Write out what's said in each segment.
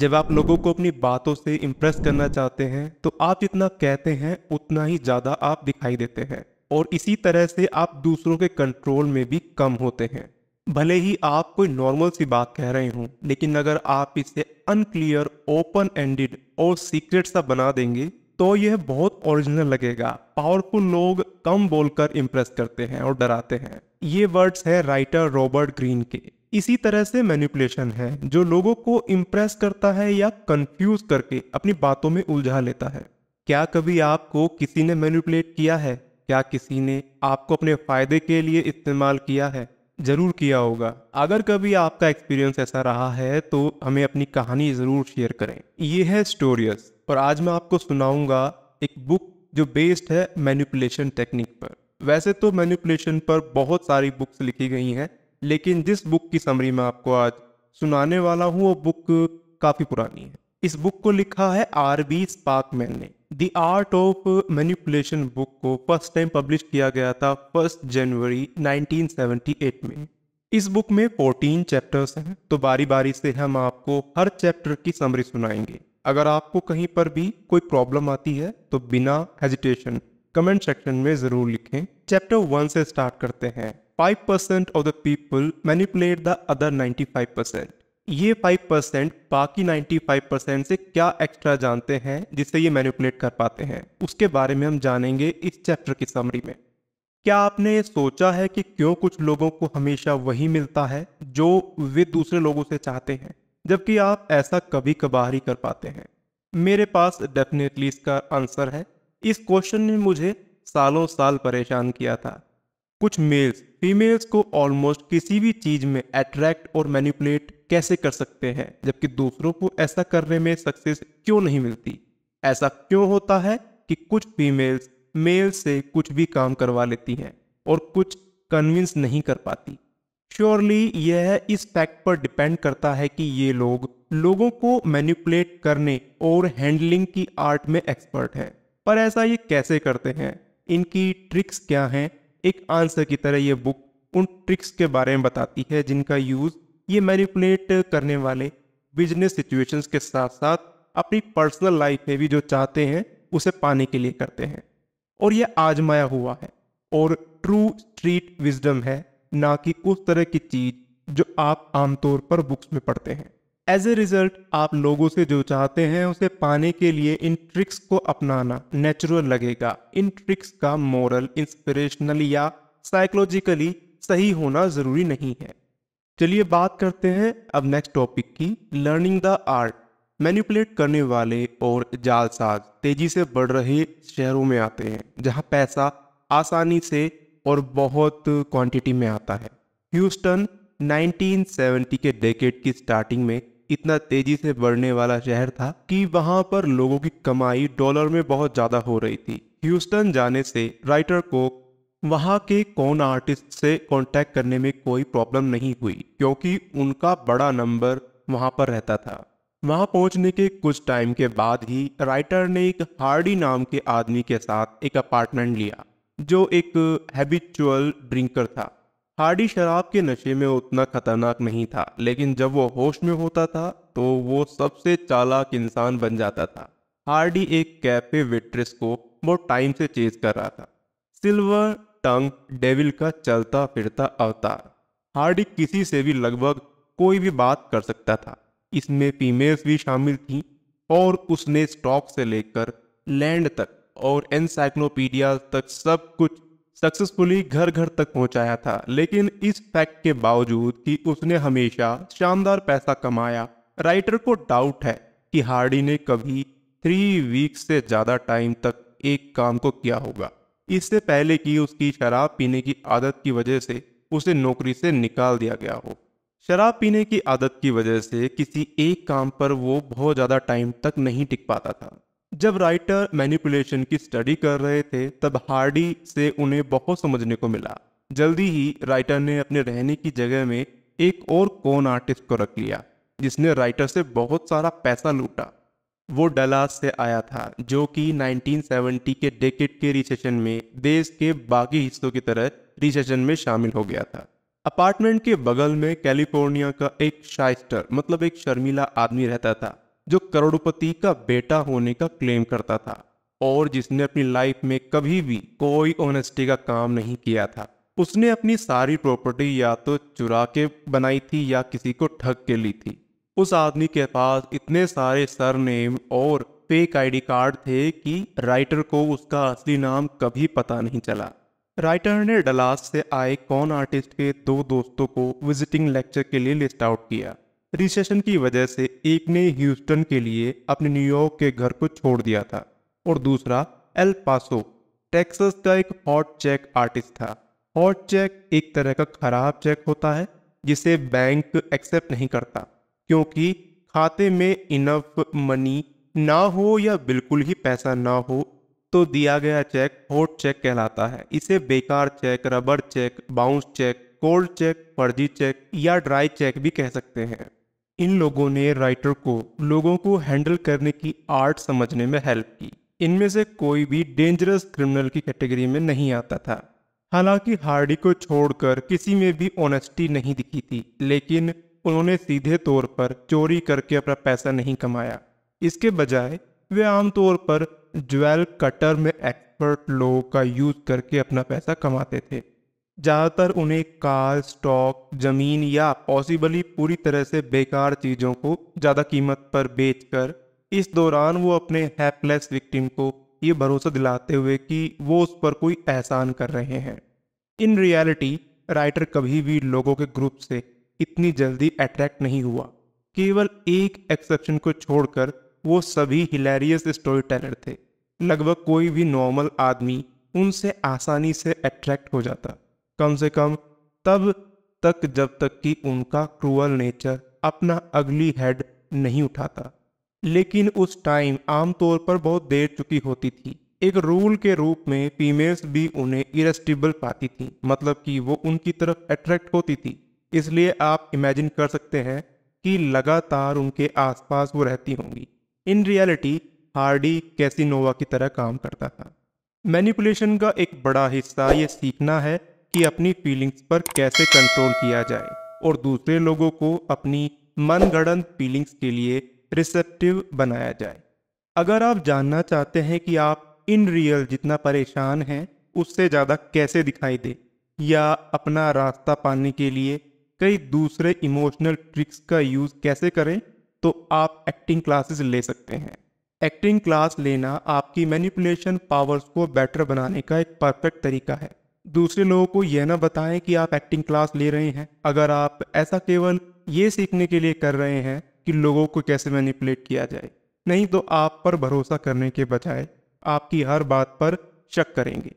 जब आप लोगों को अपनी बातों से इम्प्रेस करना चाहते हैं तो आप जितना कहते हैं उतना ही ज़्यादा आप दिखाई देते हैं और इसी तरह से आप दूसरों के कंट्रोल में भी कम होते हैं भले ही आप कोई नॉर्मल सी बात कह रहे हों लेकिन अगर आप इसे अनक्लियर ओपन एंडेड और सीक्रेट सा बना देंगे तो यह बहुत ओरिजिनल लगेगा पावरफुल लोग कम बोलकर इम्प्रेस करते हैं और डराते हैं ये वर्ड्स है राइटर रॉबर्ट ग्रीन के इसी तरह से मैनिपुलेशन है जो लोगों को इम्प्रेस करता है या कंफ्यूज करके अपनी बातों में उलझा लेता है क्या कभी आपको किसी ने मैनिपुलेट किया है क्या किसी ने आपको अपने फायदे के लिए इस्तेमाल किया है जरूर किया होगा अगर कभी आपका एक्सपीरियंस ऐसा रहा है तो हमें अपनी कहानी जरूर शेयर करें ये है स्टोरियस और आज मैं आपको सुनाऊंगा एक बुक जो बेस्ड है मैनिपुलेशन टेक्निक पर वैसे तो मैनिपुलेशन पर बहुत सारी बुक्स लिखी गई हैं लेकिन जिस बुक की समरी में आपको आज सुनाने वाला हूँ वो बुक काफ़ी पुरानी है इस बुक को लिखा है आर बी स्पार्कमैन ने the art of manipulation book को फर्स्ट टाइम पब्लिश किया गया था फर्स्ट जनवरी 1978 में इस बुक में 14 चैप्टर्स हैं तो बारी बारी से हम आपको हर चैप्टर की समरी सुनाएंगे अगर आपको कहीं पर भी कोई प्रॉब्लम आती है तो बिना हेजिटेशन कमेंट सेक्शन में ज़रूर लिखें चैप्टर वन से स्टार्ट करते हैं 5% of the people manipulate the other 95%. ये 5% बाकी 95% से क्या एक्स्ट्रा जानते हैं जिससे ये मैनिपुलेट कर पाते हैं उसके बारे में हम जानेंगे इस चैप्टर की समरी में क्या आपने ये सोचा है कि क्यों कुछ लोगों को हमेशा वही मिलता है जो वे दूसरे लोगों से चाहते हैं जबकि आप ऐसा कभी कभार ही कर पाते हैं मेरे पास डेफिनेटली इसका आंसर है इस क्वेश्चन ने मुझे सालों साल परेशान किया था कुछ मेल्स फीमेल्स को ऑलमोस्ट किसी भी चीज में अट्रैक्ट और मैनिपुलेट कैसे कर सकते हैं जबकि दूसरों को ऐसा करने में सक्सेस क्यों नहीं मिलती ऐसा क्यों होता है कि कुछ फीमेल्स मेल से कुछ भी काम करवा लेती हैं और कुछ कन्विंस नहीं कर पाती श्योरली यह इस फैक्ट पर डिपेंड करता है कि ये लोग लोगों को मैनिपुलेट करने और हैंडलिंग की आर्ट में एक्सपर्ट हैं पर ऐसा ये कैसे करते हैं इनकी ट्रिक्स क्या हैं एक आंसर की तरह ये बुक उन ट्रिक्स के बारे में बताती है जिनका यूज़ ये मैनिपुलेट करने वाले बिजनेस सिचुएशंस के साथ साथ अपनी पर्सनल लाइफ में भी जो चाहते हैं उसे पाने के लिए करते हैं और यह आजमाया हुआ है और ट्रू स्ट्रीट विजडम है ना कि उस तरह की चीज़ जो आप आमतौर पर बुक्स में पढ़ते हैं एज ए रिजल्ट आप लोगों से जो चाहते हैं उसे पाने के लिए इन ट्रिक्स को अपनाना नेचुरल लगेगा इन ट्रिक्स का मॉरल इंस्पिरेशनल या साइकोलॉजिकली सही होना जरूरी नहीं है चलिए बात करते हैं अब नेक्स्ट टॉपिक की लर्निंग द आर्ट मैनिपुलेट करने वाले और जालसाज तेजी से बढ़ रहे शहरों में आते हैं जहां पैसा आसानी से और बहुत क्वांटिटी में आता है ह्यूस्टन 1970 के डेकेड की स्टार्टिंग में इतना तेजी से बढ़ने वाला शहर था कि वहां पर लोगों की कमाई डॉलर में बहुत ज्यादा हो रही थी ह्यूस्टन जाने से राइटर को वहां के कौन आर्टिस्ट से कांटेक्ट करने में कोई प्रॉब्लम नहीं हुई क्योंकि उनका बड़ा नंबर वहां पर रहता था वहां पहुंचने के कुछ टाइम के बाद ही राइटर ने एक हार्डी नाम के आदमी के साथ एक अपार्टमेंट लिया जो एक हैबिचुअल ड्रिंकर था हार्डी शराब के नशे में उतना खतरनाक नहीं था लेकिन जब वो होश में होता था तो वो सबसे चालाक इंसान बन जाता था हार्डी एक कैफे वेट्रेस को बहुत टाइम से चेज कर रहा था सिल्वर टंग डेविल का चलता फिरता अवतार हार्डी किसी से भी लगभग कोई भी बात कर सकता था इसमें फीमेल्स भी शामिल थी और उसने स्टॉक से लेकर लैंड तक और एनसाइक्लोपीडिया तक सब कुछ सक्सेसफुली घर घर तक पहुंचाया था लेकिन इस फैक्ट के बावजूद कि उसने हमेशा शानदार पैसा कमाया राइटर को डाउट है कि हार्डी ने कभी थ्री वीक्स से ज़्यादा टाइम तक एक काम को किया होगा इससे पहले कि उसकी शराब पीने की आदत की वजह से उसे नौकरी से निकाल दिया गया हो शराब पीने की आदत की वजह से किसी एक काम पर वो बहुत ज़्यादा टाइम तक नहीं टिक पाता था जब राइटर मैनिपुलेशन की स्टडी कर रहे थे तब हार्डी से उन्हें बहुत समझने को मिला जल्दी ही राइटर ने अपने रहने की जगह में एक और कौन आर्टिस्ट को रख लिया जिसने राइटर से बहुत सारा पैसा लूटा वो डलास से आया था जो कि 1970 के डेकेट के रिसेशन में देश के बाकी हिस्सों की तरह रिसेशन में शामिल हो गया था अपार्टमेंट के बगल में कैलिफोर्निया का एक शाइस्टर मतलब एक शर्मिला आदमी रहता था जो करोड़पति का बेटा होने का क्लेम करता था और जिसने अपनी लाइफ में कभी भी कोई ऑनेस्टी का काम नहीं किया था उसने अपनी सारी प्रॉपर्टी या तो चुरा के बनाई थी या किसी को ठग के ली थी उस आदमी के पास इतने सारे सरनेम और फेक आईडी कार्ड थे कि राइटर को उसका असली नाम कभी पता नहीं चला राइटर ने डलास से आए कौन आर्टिस्ट के दो दोस्तों को विजिटिंग लेक्चर के लिए लिस्ट आउट किया रिसेशन की वजह से एक ने ह्यूस्टन के लिए अपने न्यूयॉर्क के घर को छोड़ दिया था और दूसरा एल पासो टेक्सास का एक हॉट चेक आर्टिस्ट था हॉट चेक एक तरह का खराब चेक होता है जिसे बैंक एक्सेप्ट नहीं करता क्योंकि खाते में इनफ मनी ना हो या बिल्कुल ही पैसा ना हो तो दिया गया चेक हॉट चेक कहलाता है इसे बेकार check rubber check bounce check cold check फर्जी चेक या ड्राई चेक भी कह सकते हैं इन लोगों ने राइटर को लोगों को हैंडल करने की आर्ट समझने में हेल्प की इनमें से कोई भी डेंजरस क्रिमिनल की कैटेगरी में नहीं आता था हालांकि हार्डी को छोड़कर किसी में भी ऑनेस्टी नहीं दिखी थी लेकिन उन्होंने सीधे तौर पर चोरी करके अपना पैसा नहीं कमाया इसके बजाय वे आमतौर पर ज्वेल कटर में एक्सपर्ट लोगों का यूज करके अपना पैसा कमाते थे ज़्यादातर उन्हें कार स्टॉक ज़मीन या पॉसिबली पूरी तरह से बेकार चीज़ों को ज़्यादा कीमत पर बेचकर इस दौरान वो अपने हैपलेस विक्टिम को ये भरोसा दिलाते हुए कि वो उस पर कोई एहसान कर रहे हैं इन रियलिटी राइटर कभी भी लोगों के ग्रुप से इतनी जल्दी अट्रैक्ट नहीं हुआ केवल एक एक्सेप्शन को छोड़कर वो सभी हिलेरियस स्टोरी टेलर थे लगभग कोई भी नॉर्मल आदमी उनसे आसानी से अट्रैक्ट हो जाता कम से कम तब तक जब तक कि उनका क्रूअल नेचर अपना अगली हेड नहीं उठाता लेकिन उस टाइम आमतौर पर बहुत देर चुकी होती थी एक रूल के रूप में फीमेल्स भी उन्हें इरेस्टिबल पाती थी मतलब कि वो उनकी तरफ अट्रैक्ट होती थी इसलिए आप इमेजिन कर सकते हैं कि लगातार उनके आसपास वो रहती होंगी इन रियलिटी हार्डी कैसिनोवा की तरह काम करता था मैनिपुलेशन का एक बड़ा हिस्सा ये सीखना है कि अपनी फीलिंग्स पर कैसे कंट्रोल किया जाए और दूसरे लोगों को अपनी मनगढ़ंत फीलिंग्स के लिए रिसेप्टिव बनाया जाए अगर आप जानना चाहते हैं कि आप इन रियल जितना परेशान हैं उससे ज़्यादा कैसे दिखाई दे या अपना रास्ता पाने के लिए कई दूसरे इमोशनल ट्रिक्स का यूज़ कैसे करें तो आप एक्टिंग क्लासेस ले सकते हैं एक्टिंग क्लास लेना आपकी मैनिपुलेशन पावर्स को बेटर बनाने का एक परफेक्ट तरीका है दूसरे लोगों को यह ना बताएं कि आप एक्टिंग क्लास ले रहे हैं अगर आप ऐसा केवल ये सीखने के लिए कर रहे हैं कि लोगों को कैसे मैनिपुलेट किया जाए नहीं तो आप पर भरोसा करने के बजाय आपकी हर बात पर शक करेंगे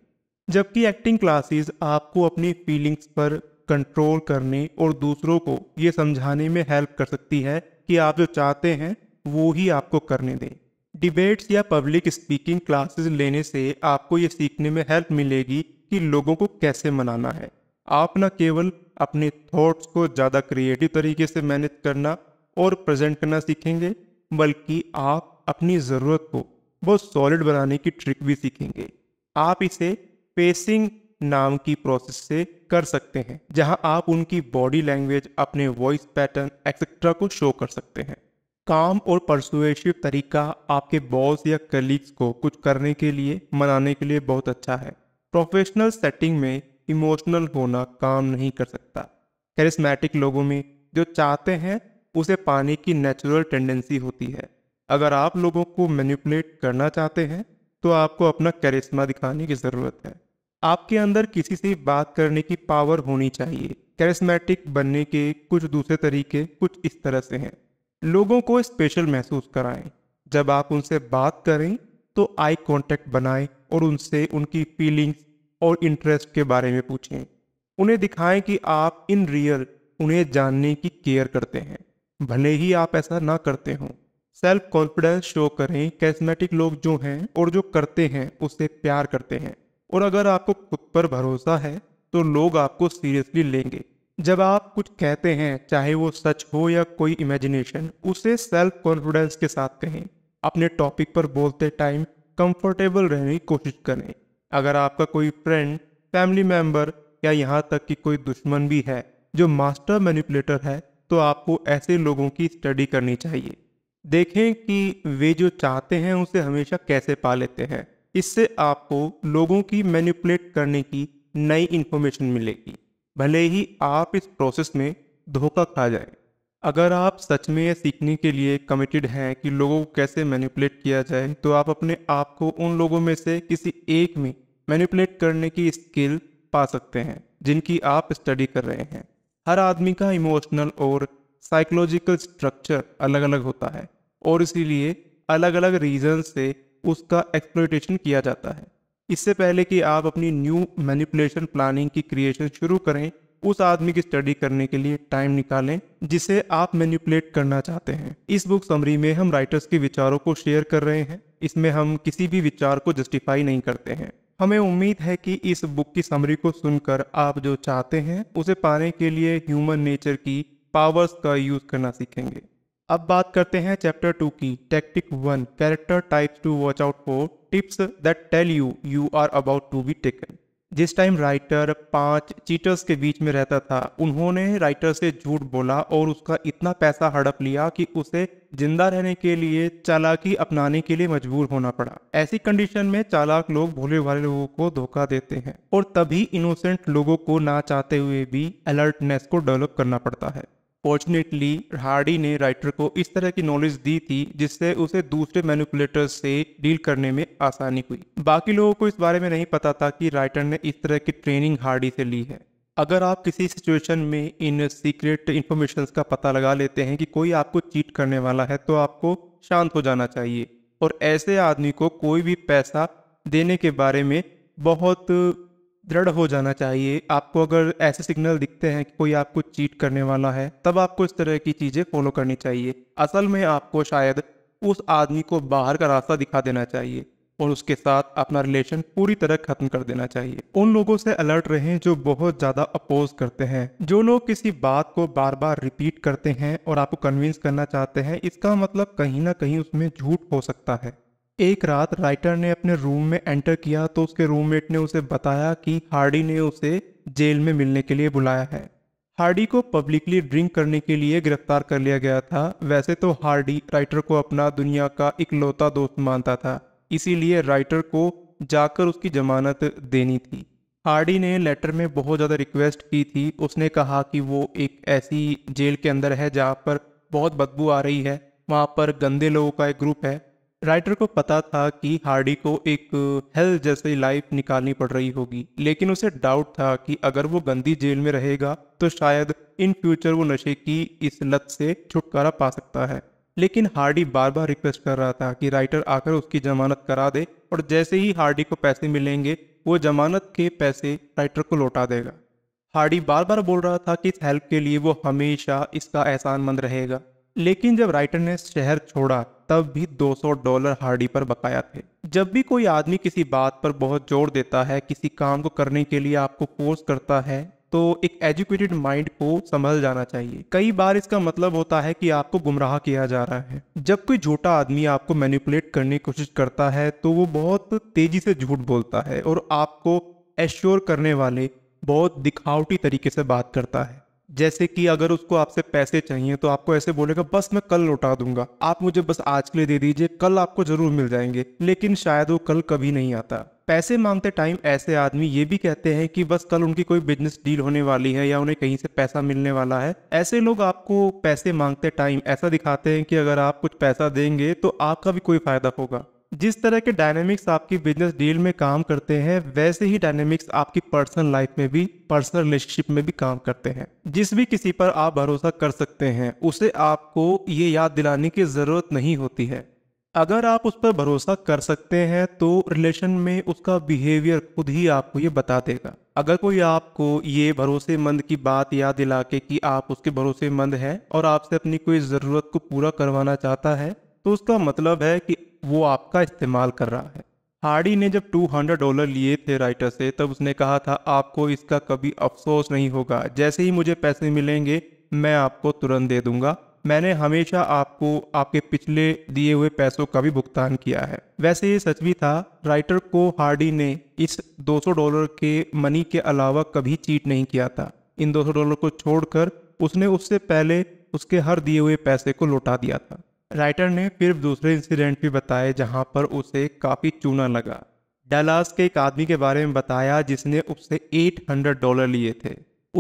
जबकि एक्टिंग क्लासेस आपको अपनी फीलिंग्स पर कंट्रोल करने और दूसरों को ये समझाने में हेल्प कर सकती है कि आप जो चाहते हैं वो ही आपको करने दें डिबेट्स या पब्लिक स्पीकिंग क्लासेस लेने से आपको ये सीखने में हेल्प मिलेगी कि लोगों को कैसे मनाना है आप ना केवल अपने थॉट्स को ज़्यादा क्रिएटिव तरीके से मैनेज करना और प्रेजेंट करना सीखेंगे बल्कि आप अपनी ज़रूरत को बहुत सॉलिड बनाने की ट्रिक भी सीखेंगे आप इसे पेसिंग नाम की प्रोसेस से कर सकते हैं जहां आप उनकी बॉडी लैंग्वेज अपने वॉइस पैटर्न एक्सेट्रा को शो कर सकते हैं काम और परसुएशिव तरीका आपके बॉस या कलीग्स को कुछ करने के लिए मनाने के लिए बहुत अच्छा है प्रोफेशनल सेटिंग में इमोशनल होना काम नहीं कर सकता कैरिस्मैटिक लोगों में जो चाहते हैं उसे पाने की नेचुरल टेंडेंसी होती है अगर आप लोगों को मैनिपुलेट करना चाहते हैं तो आपको अपना करिश्मा दिखाने की ज़रूरत है आपके अंदर किसी से बात करने की पावर होनी चाहिए कैरिस्मेटिक बनने के कुछ दूसरे तरीके कुछ इस तरह से हैं लोगों को स्पेशल महसूस कराएं जब आप उनसे बात करें तो आई कांटेक्ट बनाएं और उनसे उनकी फीलिंग्स और इंटरेस्ट के बारे में पूछें उन्हें दिखाएं कि आप इन रियल उन्हें जानने की केयर करते हैं भले ही आप ऐसा ना करते हों सेल्फ कॉन्फिडेंस शो करें कैस्मेटिक लोग जो हैं और जो करते हैं उससे प्यार करते हैं और अगर आपको खुद पर भरोसा है तो लोग आपको सीरियसली लेंगे जब आप कुछ कहते हैं चाहे वो सच हो या कोई इमेजिनेशन उसे सेल्फ कॉन्फिडेंस के साथ कहें अपने टॉपिक पर बोलते टाइम कंफर्टेबल रहने की कोशिश करें अगर आपका कोई फ्रेंड फैमिली मेंबर या यहाँ तक कि कोई दुश्मन भी है जो मास्टर मैनिपुलेटर है तो आपको ऐसे लोगों की स्टडी करनी चाहिए देखें कि वे जो चाहते हैं उसे हमेशा कैसे पा लेते हैं इससे आपको लोगों की मैनिपुलेट करने की नई इन्फॉर्मेशन मिलेगी भले ही आप इस प्रोसेस में धोखा खा जाएं। अगर आप सच में ये सीखने के लिए कमिटेड हैं कि लोगों को कैसे मैनिपुलेट किया जाए तो आप अपने आप को उन लोगों में से किसी एक में मैनिपुलेट करने की स्किल पा सकते हैं जिनकी आप स्टडी कर रहे हैं हर आदमी का इमोशनल और साइकोलॉजिकल स्ट्रक्चर अलग अलग होता है और इसीलिए अलग अलग रीजन से उसका एक्सप्लोइटेशन किया जाता है इससे पहले कि आप अपनी न्यू मैनिपुलेशन प्लानिंग की क्रिएशन शुरू करें उस आदमी की स्टडी करने के लिए टाइम निकालें जिसे आप मैन्युपुलेट करना चाहते हैं इस बुक समरी में हम राइटर्स के विचारों को शेयर कर रहे हैं इसमें हम किसी भी विचार को जस्टिफाई नहीं करते हैं हमें उम्मीद है कि इस बुक की समरी को सुनकर आप जो चाहते हैं उसे पाने के लिए ह्यूमन नेचर की पावर्स का यूज करना सीखेंगे अब बात करते हैं चैप्टर टू की tactic one character types to watch out for tips that tell you you are about to be taken जिस टाइम राइटर पांच चीटर्स के बीच में रहता था उन्होंने राइटर से झूठ बोला और उसका इतना पैसा हड़प लिया कि उसे जिंदा रहने के लिए चालाकी अपनाने के लिए मजबूर होना पड़ा ऐसी कंडीशन में चालाक लोग भोले वाले लोगों को धोखा देते हैं और तभी इनोसेंट लोगों को ना चाहते हुए भी अलर्टनेस को डेवलप करना पड़ता है फॉर्चुनेटली हार्डी ने राइटर को इस तरह की नॉलेज दी थी जिससे उसे दूसरे मैनिपुलेटर्स से डील करने में आसानी हुई बाकी लोगों को इस बारे में नहीं पता था कि राइटर ने इस तरह की ट्रेनिंग हार्डी से ली है अगर आप किसी सिचुएशन में इन सीक्रेट इन्फॉर्मेशन का पता लगा लेते हैं कि कोई आपको चीट करने वाला है तो आपको शांत हो जाना चाहिए और ऐसे आदमी को कोई भी पैसा देने के बारे में बहुत दृढ़ हो जाना चाहिए आपको अगर ऐसे सिग्नल दिखते हैं कि कोई आपको चीट करने वाला है तब आपको इस तरह की चीज़ें फॉलो करनी चाहिए असल में आपको शायद उस आदमी को बाहर का रास्ता दिखा देना चाहिए और उसके साथ अपना रिलेशन पूरी तरह खत्म कर देना चाहिए उन लोगों से अलर्ट रहें जो बहुत ज़्यादा अपोज करते हैं जो लोग किसी बात को बार बार रिपीट करते हैं और आपको कन्विंस करना चाहते हैं इसका मतलब कहीं ना कहीं उसमें झूठ हो सकता है एक रात राइटर ने अपने रूम में एंटर किया तो उसके रूममेट ने उसे बताया कि हार्डी ने उसे जेल में मिलने के लिए बुलाया है हार्डी को पब्लिकली ड्रिंक करने के लिए गिरफ्तार कर लिया गया था वैसे तो हार्डी राइटर को अपना दुनिया का इकलौता दोस्त मानता था इसीलिए राइटर को जाकर उसकी जमानत देनी थी हार्डी ने लेटर में बहुत ज़्यादा रिक्वेस्ट की थी उसने कहा कि वो एक ऐसी जेल के अंदर है जहाँ पर बहुत बदबू आ रही है वहाँ पर गंदे लोगों का एक ग्रुप है राइटर को पता था कि हार्डी को एक हेल जैसी लाइफ निकालनी पड़ रही होगी लेकिन उसे डाउट था कि अगर वो गंदी जेल में रहेगा तो शायद इन फ्यूचर वो नशे की इस लत से छुटकारा पा सकता है लेकिन हार्डी बार बार रिक्वेस्ट कर रहा था कि राइटर आकर उसकी जमानत करा दे और जैसे ही हार्डी को पैसे मिलेंगे वो जमानत के पैसे राइटर को लौटा देगा हार्डी बार बार बोल रहा था कि इस हेल्प के लिए वो हमेशा इसका एहसानमंद रहेगा लेकिन जब राइटर ने शहर छोड़ा तब भी 200 डॉलर हार्डी पर बकाया थे जब भी कोई आदमी किसी बात पर बहुत जोर देता है किसी काम को करने के लिए आपको फोर्स करता है तो एक एजुकेटेड माइंड को संभल जाना चाहिए कई बार इसका मतलब होता है कि आपको गुमराह किया जा रहा है जब कोई झूठा आदमी आपको मैनिपुलेट करने की कोशिश करता है तो वो बहुत तेजी से झूठ बोलता है और आपको एश्योर करने वाले बहुत दिखावटी तरीके से बात करता है जैसे कि अगर उसको आपसे पैसे चाहिए तो आपको ऐसे बोलेगा बस मैं कल लौटा दूंगा आप मुझे बस आज के लिए दे दीजिए कल आपको जरूर मिल जाएंगे लेकिन शायद वो कल कभी नहीं आता पैसे मांगते टाइम ऐसे आदमी ये भी कहते हैं कि बस कल उनकी कोई बिजनेस डील होने वाली है या उन्हें कहीं से पैसा मिलने वाला है ऐसे लोग आपको पैसे मांगते टाइम ऐसा दिखाते हैं कि अगर आप कुछ पैसा देंगे तो आपका भी कोई फायदा होगा जिस तरह के डायनेमिक्स आपकी बिजनेस डील में काम करते हैं वैसे ही डायनेमिक्स आपकी पर्सनल लाइफ में भी पर्सनल रिलेशनशिप में भी काम करते हैं जिस भी किसी पर आप भरोसा कर सकते हैं उसे आपको ये याद दिलाने की ज़रूरत नहीं होती है अगर आप उस पर भरोसा कर सकते हैं तो रिलेशन में उसका बिहेवियर खुद ही आपको ये बता देगा अगर कोई आपको ये भरोसेमंद की बात याद दिला के कि आप उसके भरोसेमंद हैं और आपसे अपनी कोई ज़रूरत को पूरा करवाना चाहता है तो उसका मतलब है कि वो आपका इस्तेमाल कर रहा है हार्डी ने जब 200 डॉलर लिए थे राइटर से तब उसने कहा था आपको इसका कभी अफसोस नहीं होगा जैसे ही मुझे पैसे मिलेंगे मैं आपको तुरंत दे दूंगा मैंने हमेशा आपको आपके पिछले दिए हुए पैसों का भी भुगतान किया है वैसे ये सच भी था राइटर को हार्डी ने इस 200 डॉलर के मनी के अलावा कभी चीट नहीं किया था इन 200 डॉलर को छोड़कर उसने उससे पहले उसके हर दिए हुए पैसे को लौटा दिया था राइटर ने फिर दूसरे इंसिडेंट भी बताए जहां पर उसे काफ़ी चूना लगा डलास के एक आदमी के बारे में बताया जिसने उससे 800 डॉलर लिए थे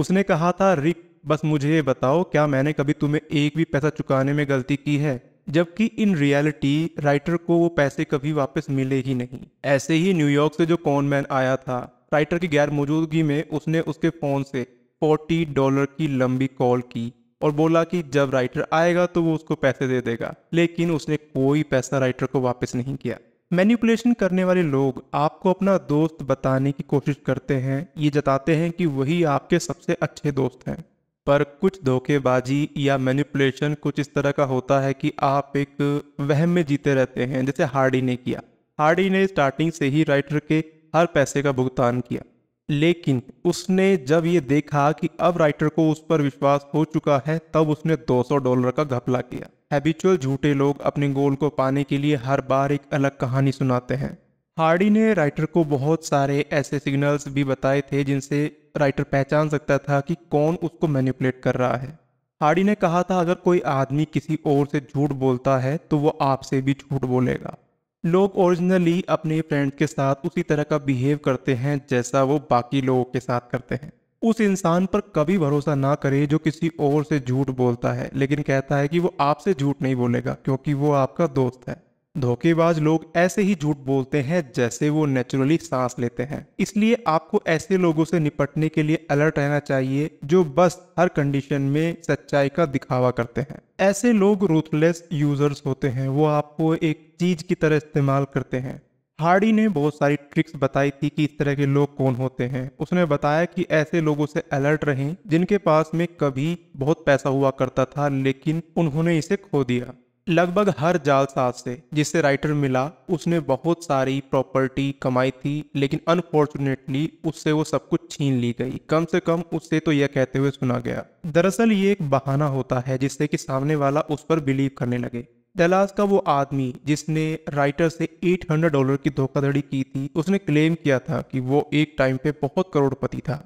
उसने कहा था रिक बस मुझे ये बताओ क्या मैंने कभी तुम्हें एक भी पैसा चुकाने में गलती की है जबकि इन रियलिटी राइटर को वो पैसे कभी वापस मिले ही नहीं ऐसे ही न्यूयॉर्क से जो कॉनमैन आया था राइटर की गैर मौजूदगी में उसने उसके फ़ोन से 40 डॉलर की लंबी कॉल की और बोला कि जब राइटर आएगा तो वो उसको पैसे दे देगा लेकिन उसने कोई पैसा राइटर को वापस नहीं किया मैनिपुलेशन करने वाले लोग आपको अपना दोस्त बताने की कोशिश करते हैं ये जताते हैं कि वही आपके सबसे अच्छे दोस्त हैं पर कुछ धोखेबाजी या मैनिपुलेशन कुछ इस तरह का होता है कि आप एक वहम में जीते रहते हैं जैसे हार्डी ने किया हार्डी ने स्टार्टिंग से ही राइटर के हर पैसे का भुगतान किया लेकिन उसने जब ये देखा कि अब राइटर को उस पर विश्वास हो चुका है तब उसने 200 डॉलर का घपला किया हैबिचुअल झूठे लोग अपने गोल को पाने के लिए हर बार एक अलग कहानी सुनाते हैं हार्डी ने राइटर को बहुत सारे ऐसे सिग्नल्स भी बताए थे जिनसे राइटर पहचान सकता था कि कौन उसको मैनिपुलेट कर रहा है हार्डी ने कहा था अगर कोई आदमी किसी और से झूठ बोलता है तो वो आपसे भी झूठ बोलेगा लोग ओरिजिनली अपने फ्रेंड के साथ उसी तरह का बिहेव करते हैं जैसा वो बाकी लोगों के साथ करते हैं उस इंसान पर कभी भरोसा ना करें जो किसी और से झूठ बोलता है लेकिन कहता है कि वो आपसे झूठ नहीं बोलेगा क्योंकि वो आपका दोस्त है धोखेबाज लोग ऐसे ही झूठ बोलते हैं जैसे वो नेचुरली सांस लेते हैं इसलिए आपको ऐसे लोगों से निपटने के लिए अलर्ट रहना चाहिए जो बस हर कंडीशन में सच्चाई का दिखावा करते हैं ऐसे लोग रूथलेस यूजर्स होते हैं वो आपको एक चीज की तरह इस्तेमाल करते हैं हार्डी ने बहुत सारी ट्रिक्स बताई थी कि इस तरह के लोग कौन होते हैं उसने बताया कि ऐसे लोगों से अलर्ट रहें जिनके पास में कभी बहुत पैसा हुआ करता था लेकिन उन्होंने इसे खो दिया लगभग हर जालसाज से जिससे राइटर मिला उसने बहुत सारी प्रॉपर्टी कमाई थी लेकिन अनफॉर्चुनेटली उससे वो सब कुछ छीन ली गई कम से कम उससे तो यह कहते हुए सुना गया दरअसल ये एक बहाना होता है जिससे कि सामने वाला उस पर बिलीव करने लगे डेलास का वो आदमी जिसने राइटर से 800 डॉलर की धोखाधड़ी की थी उसने क्लेम किया था कि वो एक टाइम पे बहुत करोड़पति था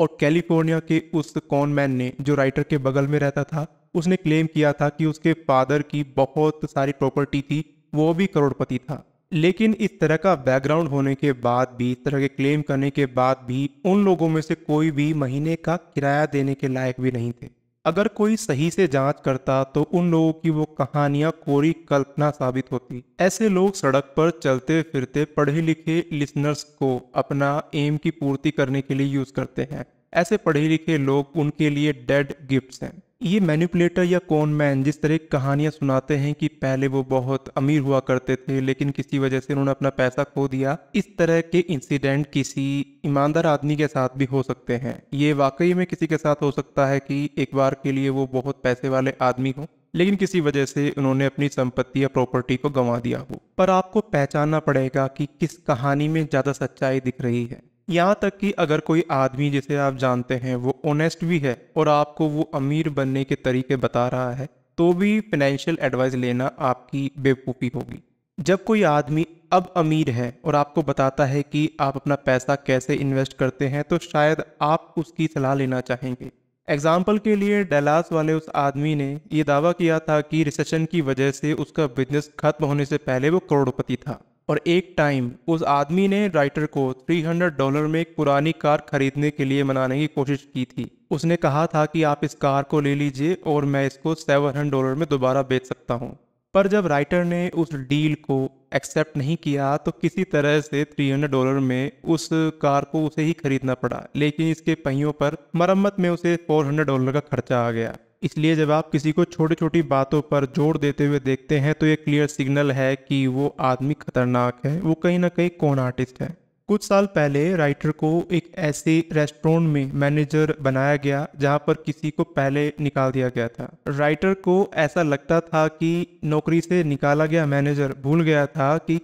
और कैलिफोर्निया के उस कॉनमैन ने जो राइटर के बगल में रहता था उसने क्लेम किया था कि उसके फादर की बहुत सारी प्रॉपर्टी थी वो भी करोड़पति था लेकिन इस तरह का बैकग्राउंड होने के बाद भी इस तरह के क्लेम करने के बाद भी उन लोगों में से कोई भी महीने का किराया देने के लायक भी नहीं थे अगर कोई सही से जांच करता तो उन लोगों की वो कहानियां कोरी कल्पना साबित होती ऐसे लोग सड़क पर चलते फिरते पढ़े लिखे लिसनर्स को अपना एम की पूर्ति करने के लिए यूज करते हैं ऐसे पढ़े लिखे लोग उनके लिए डेड गिफ्ट्स हैं ये मैनिपुलेटर या कौन मैन जिस तरह कहानियाँ सुनाते हैं कि पहले वो बहुत अमीर हुआ करते थे लेकिन किसी वजह से उन्होंने अपना पैसा खो दिया इस तरह के इंसिडेंट किसी ईमानदार आदमी के साथ भी हो सकते हैं ये वाकई में किसी के साथ हो सकता है कि एक बार के लिए वो बहुत पैसे वाले आदमी हो लेकिन किसी वजह से उन्होंने अपनी संपत्ति या प्रॉपर्टी को गंवा दिया हो पर आपको पहचानना पड़ेगा कि किस कहानी में ज़्यादा सच्चाई दिख रही है यहाँ तक कि अगर कोई आदमी जिसे आप जानते हैं वो ऑनेस्ट भी है और आपको वो अमीर बनने के तरीके बता रहा है तो भी फाइनेंशियल एडवाइस लेना आपकी बेवकूफ़ी होगी जब कोई आदमी अब अमीर है और आपको बताता है कि आप अपना पैसा कैसे इन्वेस्ट करते हैं तो शायद आप उसकी सलाह लेना चाहेंगे एग्जाम्पल के लिए डेलास वाले उस आदमी ने यह दावा किया था कि रिसेशन की वजह से उसका बिजनेस खत्म होने से पहले वो करोड़पति था और एक टाइम उस आदमी ने राइटर को 300 डॉलर में एक पुरानी कार खरीदने के लिए मनाने की कोशिश की थी उसने कहा था कि आप इस कार को ले लीजिए और मैं इसको 700 डॉलर में दोबारा बेच सकता हूँ पर जब राइटर ने उस डील को एक्सेप्ट नहीं किया तो किसी तरह से 300 डॉलर में उस कार को उसे ही खरीदना पड़ा लेकिन इसके पहियों पर मरम्मत में उसे 400 डॉलर का खर्चा आ गया इसलिए जब आप किसी को छोटी छोटी बातों पर जोर देते हुए देखते हैं तो ये क्लियर सिग्नल है कि वो आदमी खतरनाक है वो कहीं ना कहीं कौन आर्टिस्ट है कुछ साल पहले राइटर को एक ऐसे रेस्टोरेंट में मैनेजर बनाया गया जहां पर किसी को पहले निकाल दिया गया था राइटर को ऐसा लगता था कि नौकरी से निकाला गया मैनेजर भूल गया था कि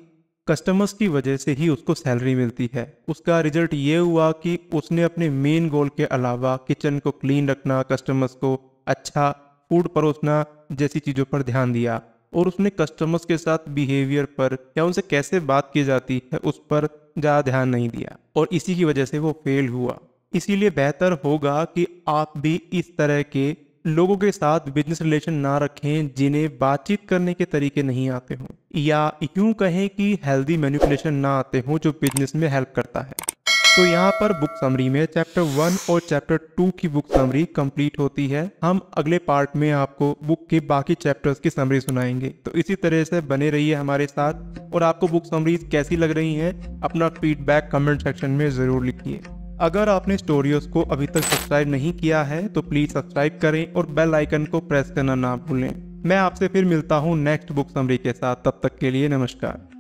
कस्टमर्स की वजह से ही उसको सैलरी मिलती है उसका रिजल्ट ये हुआ कि उसने अपने मेन गोल के अलावा किचन को क्लीन रखना कस्टमर्स को अच्छा फूड परोसना जैसी चीज़ों पर ध्यान दिया और उसने कस्टमर्स के साथ बिहेवियर पर या उनसे कैसे बात की जाती है उस पर ज़्यादा ध्यान नहीं दिया और इसी की वजह से वो फेल हुआ इसीलिए बेहतर होगा कि आप भी इस तरह के लोगों के साथ बिजनेस रिलेशन ना रखें जिन्हें बातचीत करने के तरीके नहीं आते हों या यूं कहें कि हेल्दी मैनिपुलेशन ना आते हों जो बिजनेस में हेल्प करता है तो यहाँ पर बुक समरी में चैप्टर वन और चैप्टर टू की बुक समरी कंप्लीट होती है हम अगले पार्ट में आपको बुक के बाकी चैप्टर्स की समरी सुनाएंगे तो इसी तरह से बने रहिए हमारे साथ और आपको बुक समरीज कैसी लग रही हैं अपना फीडबैक कमेंट सेक्शन में ज़रूर लिखिए अगर आपने स्टोरियोज को अभी तक सब्सक्राइब नहीं किया है तो प्लीज़ सब्सक्राइब करें और बेल आइकन को प्रेस करना ना भूलें मैं आपसे फिर मिलता हूँ नेक्स्ट बुक समरी के साथ तब तक के लिए नमस्कार